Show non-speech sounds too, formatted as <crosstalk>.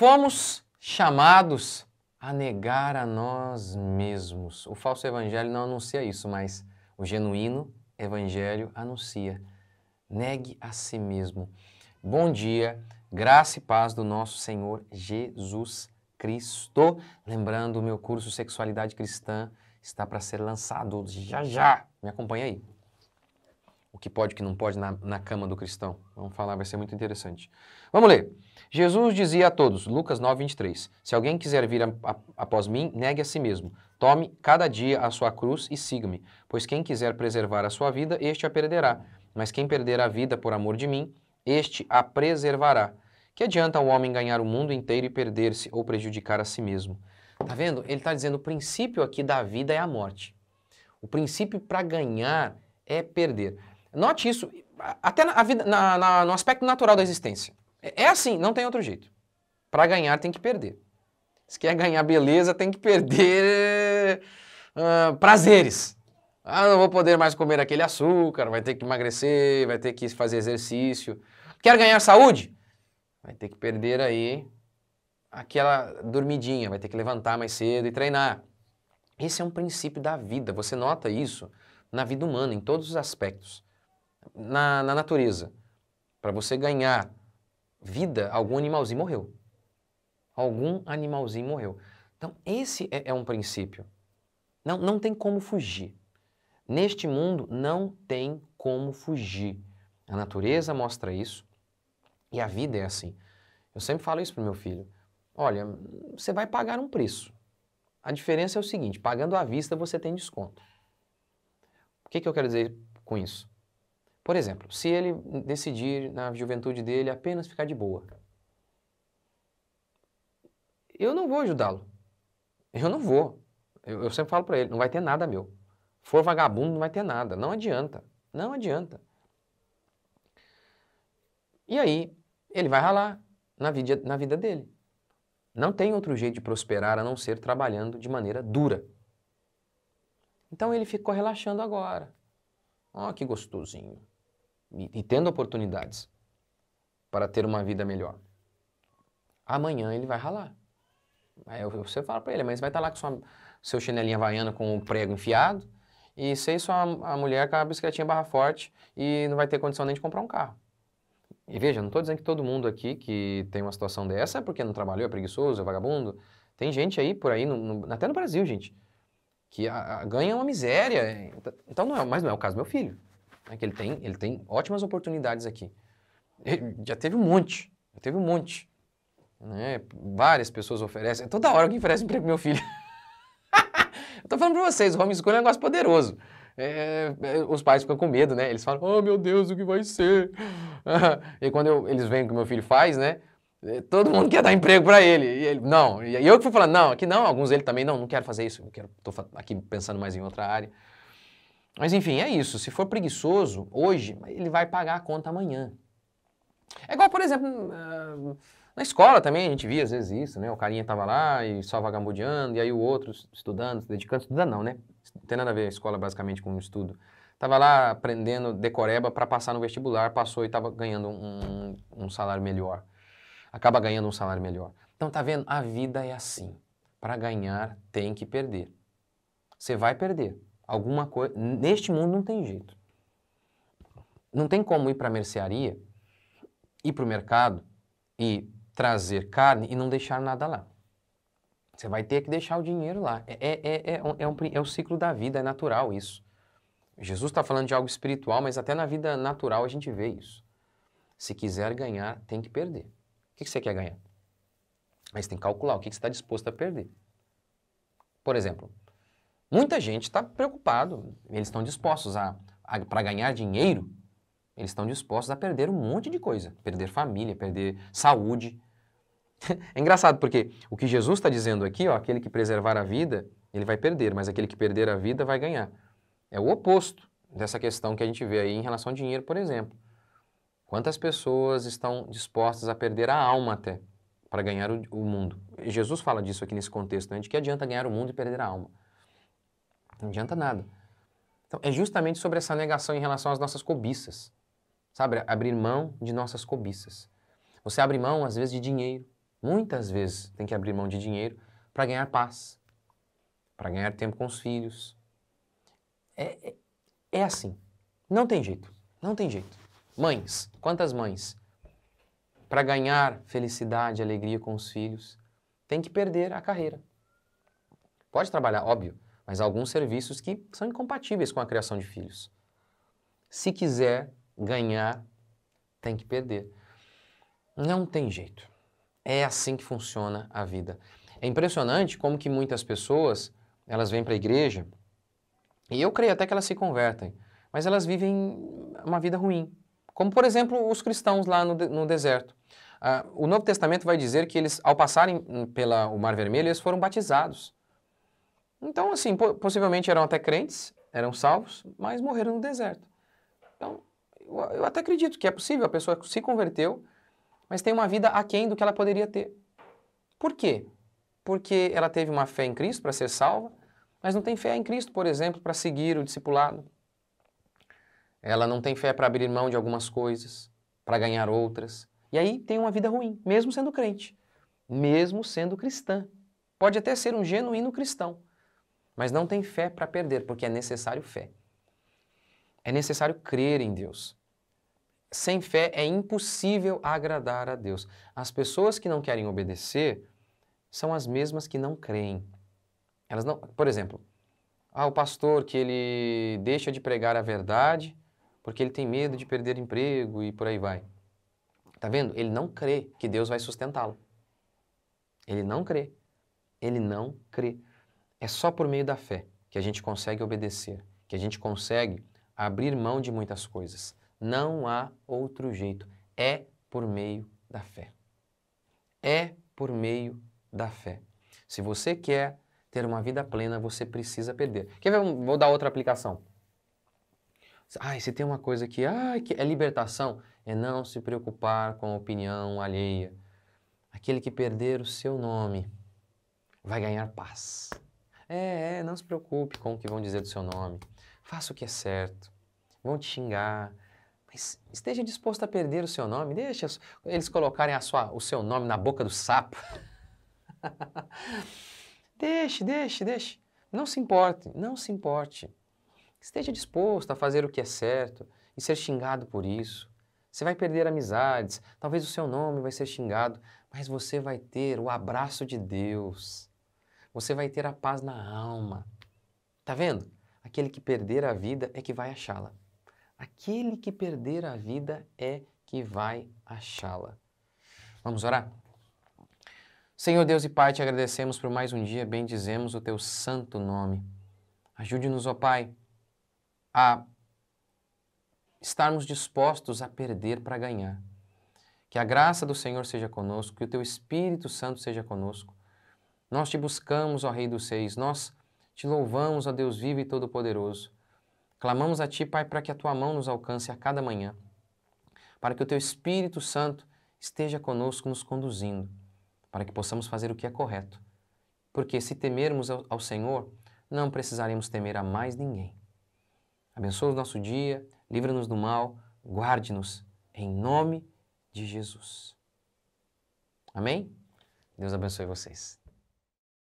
fomos chamados a negar a nós mesmos. O falso evangelho não anuncia isso, mas o genuíno evangelho anuncia. Negue a si mesmo. Bom dia, graça e paz do nosso Senhor Jesus Cristo. Lembrando, o meu curso Sexualidade Cristã está para ser lançado já já. Me acompanha aí o que pode e o que não pode na, na cama do cristão. Vamos falar, vai ser muito interessante. Vamos ler. Jesus dizia a todos, Lucas 9, 23, Se alguém quiser vir a, a, após mim, negue a si mesmo. Tome cada dia a sua cruz e siga-me. Pois quem quiser preservar a sua vida, este a perderá. Mas quem perder a vida por amor de mim, este a preservará. Que adianta o homem ganhar o mundo inteiro e perder-se ou prejudicar a si mesmo? Tá vendo? Ele está dizendo o princípio aqui da vida é a morte. O princípio para ganhar é perder. Note isso, até na, vida, na, na, no aspecto natural da existência. É, é assim, não tem outro jeito. Para ganhar tem que perder. Se quer ganhar beleza, tem que perder uh, <laughs> prazeres. Ah, não vou poder mais comer aquele açúcar, vai ter que emagrecer, vai ter que fazer exercício. Quer ganhar saúde? Vai ter que perder aí aquela dormidinha, vai ter que levantar mais cedo e treinar. Esse é um princípio da vida, você nota isso na vida humana, em todos os aspectos na, na natureza, para você ganhar vida, algum animalzinho morreu. Algum animalzinho morreu. Então, esse é, é um princípio. Não, não tem como fugir. Neste mundo, não tem como fugir. A natureza mostra isso e a vida é assim. Eu sempre falo isso para meu filho. Olha, você vai pagar um preço. A diferença é o seguinte: pagando à vista você tem desconto. O que, que eu quero dizer com isso? Por exemplo, se ele decidir na juventude dele apenas ficar de boa, eu não vou ajudá-lo. Eu não vou. Eu, eu sempre falo para ele, não vai ter nada meu. For vagabundo, não vai ter nada. Não adianta. Não adianta. E aí, ele vai ralar na vida, na vida dele. Não tem outro jeito de prosperar a não ser trabalhando de maneira dura. Então ele ficou relaxando agora. Ó, oh, que gostosinho e, e tendo oportunidades para ter uma vida melhor. Amanhã ele vai ralar. Aí você fala para ele, mas vai estar tá lá com sua, seu chinelinho havaiano com o prego enfiado e sei só a, a mulher com a bicicletinha barra forte e não vai ter condição nem de comprar um carro. E veja, não estou dizendo que todo mundo aqui que tem uma situação dessa é porque não trabalhou, é preguiçoso, é vagabundo. Tem gente aí por aí, no, no, até no Brasil, gente, que a, a, ganha uma miséria. Então, então, não é, mas não é o caso do meu filho. É que ele tem, ele tem ótimas oportunidades aqui. Ele já teve um monte, já teve um monte. Né? Várias pessoas oferecem. Toda hora alguém oferece emprego pro meu filho. <laughs> eu tô falando pra vocês, o homeschool é um negócio poderoso. É, é, os pais ficam com medo, né? Eles falam, oh meu Deus, o que vai ser? <laughs> e quando eu, eles veem o que meu filho faz, né? É, todo mundo quer dar emprego para ele. E ele, não. E eu que fui falando, não, aqui não. Alguns ele também, não, não quero fazer isso. Eu quero, tô aqui pensando mais em outra área. Mas enfim, é isso. Se for preguiçoso hoje, ele vai pagar a conta amanhã. É igual, por exemplo, hum, ah, na escola também a gente via às vezes isso, né? O carinha tava lá e só vagabundeando, e aí o outro estudando, se dedicando, estudando não, né? Não tem nada a ver a escola basicamente com o estudo. Tava lá aprendendo decoreba para passar no vestibular, passou e tava ganhando um, um salário melhor. Acaba ganhando um salário melhor. Então tá vendo? A vida é assim. Para ganhar tem que perder. Você vai perder alguma coisa. Neste mundo não tem jeito. Não tem como ir para a mercearia, ir para o mercado e trazer carne e não deixar nada lá. Você vai ter que deixar o dinheiro lá. É, é, é, é, um, é, é o ciclo da vida, é natural isso. Jesus está falando de algo espiritual, mas até na vida natural a gente vê isso. Se quiser ganhar, tem que perder. O que, que você quer ganhar? Mas tem que calcular o que, que você está disposto a perder. Por exemplo, Muita gente está preocupado, eles estão dispostos a, a para ganhar dinheiro, eles estão dispostos a perder um monte de coisa, perder família, perder saúde. <laughs> É engraçado porque o que Jesus está dizendo aqui, ó, aquele que preservar a vida, ele vai perder, mas aquele que perder a vida vai ganhar. É o oposto dessa questão que a gente vê aí em relação ao dinheiro, por exemplo. Quantas pessoas estão dispostas a perder a alma até para ganhar o, o mundo? Jesus fala disso aqui nesse contexto, né? de que adianta ganhar o mundo e perder a alma. Não adianta nada. Então, é justamente sobre essa negação em relação às nossas cobiças. Sabe? Abrir mão de nossas cobiças. Você abre mão, às vezes, de dinheiro. Muitas vezes tem que abrir mão de dinheiro para ganhar paz, para ganhar tempo com os filhos. É, é, é assim. Não tem jeito. Não tem jeito. Mães, quantas mães, para ganhar felicidade, alegria com os filhos, tem que perder a carreira. Pode trabalhar, óbvio mas alguns serviços que são incompatíveis com a criação de filhos. Se quiser ganhar, tem que perder. Não tem jeito. É assim que funciona a vida. É impressionante como que muitas pessoas, elas vêm para a igreja, e eu creio até que elas se convertem, mas elas vivem uma vida ruim. Como, por exemplo, os cristãos lá no, no deserto. Ah, o Novo Testamento vai dizer que eles, ao passarem pelo Mar Vermelho, eles foram batizados. Então, assim, possivelmente eram até crentes, eram salvos, mas morreram no deserto. Então, eu, eu até acredito que é possível, a pessoa se converteu, mas tem uma vida aquém do que ela poderia ter. Por quê? Porque ela teve uma fé em Cristo para ser salva, mas não tem fé em Cristo, por exemplo, para seguir o discipulado. Ela não tem fé para abrir mão de algumas coisas, para ganhar outras. E aí tem uma vida ruim, mesmo sendo crente, mesmo sendo cristã. Pode até ser um genuíno cristão, mas não tem fé para perder, porque é necessário fé. É necessário crer em Deus. Sem fé é impossível agradar a Deus. As pessoas que não querem obedecer são as mesmas que não creem. Elas não, por exemplo, ah, o pastor que ele deixa de pregar a verdade porque ele tem medo de perder emprego e por aí vai. Tá vendo? Ele não crê que Deus vai sustentá-lo. Ele não crê. Ele não crê. É só por meio da fé que a gente consegue obedecer, que a gente consegue abrir mão de muitas coisas. Não há outro jeito. É por meio da fé. É por meio da fé. Se você quer ter uma vida plena, você precisa perder. Quer ver? Vou dar outra aplicação. Ah, se tem uma coisa que, Ah, que é libertação, é não se preocupar com a opinião alheia. Aquele que perder o seu nome vai ganhar paz. É, é, não se preocupe com o que vão dizer do seu nome. Faça o que é certo. Vão te xingar. Mas esteja disposto a perder o seu nome. Deixa eles colocarem a sua, o seu nome na boca do sapo. <laughs> deixe, deixe, deixe. Não se importe, não se importe. Esteja disposto a fazer o que é certo e ser xingado por isso. Você vai perder amizades, talvez o seu nome vai ser xingado, mas você vai ter o abraço de Deus. Você vai ter a paz na alma. Tá vendo? Aquele que perder a vida é que vai achá-la. Aquele que perder a vida é que vai achá-la. Vamos orar? Senhor Deus e Pai, te agradecemos por mais um dia, bendizemos o teu santo nome. Ajude-nos, ó Pai, a estarmos dispostos a perder para ganhar. Que a graça do Senhor seja conosco, que o teu Espírito Santo seja conosco nós te buscamos, ó Rei dos Seis, nós te louvamos, ó Deus vivo e todo-poderoso. Clamamos a Ti, Pai, para que a Tua mão nos alcance a cada manhã, para que o Teu Espírito Santo esteja conosco, nos conduzindo, para que possamos fazer o que é correto. Porque se temermos ao, Senhor, não precisaremos temer a mais ninguém. Abençoa o nosso dia, livra-nos do mal, guarde-nos, em nome de Jesus. Amém? Deus abençoe vocês.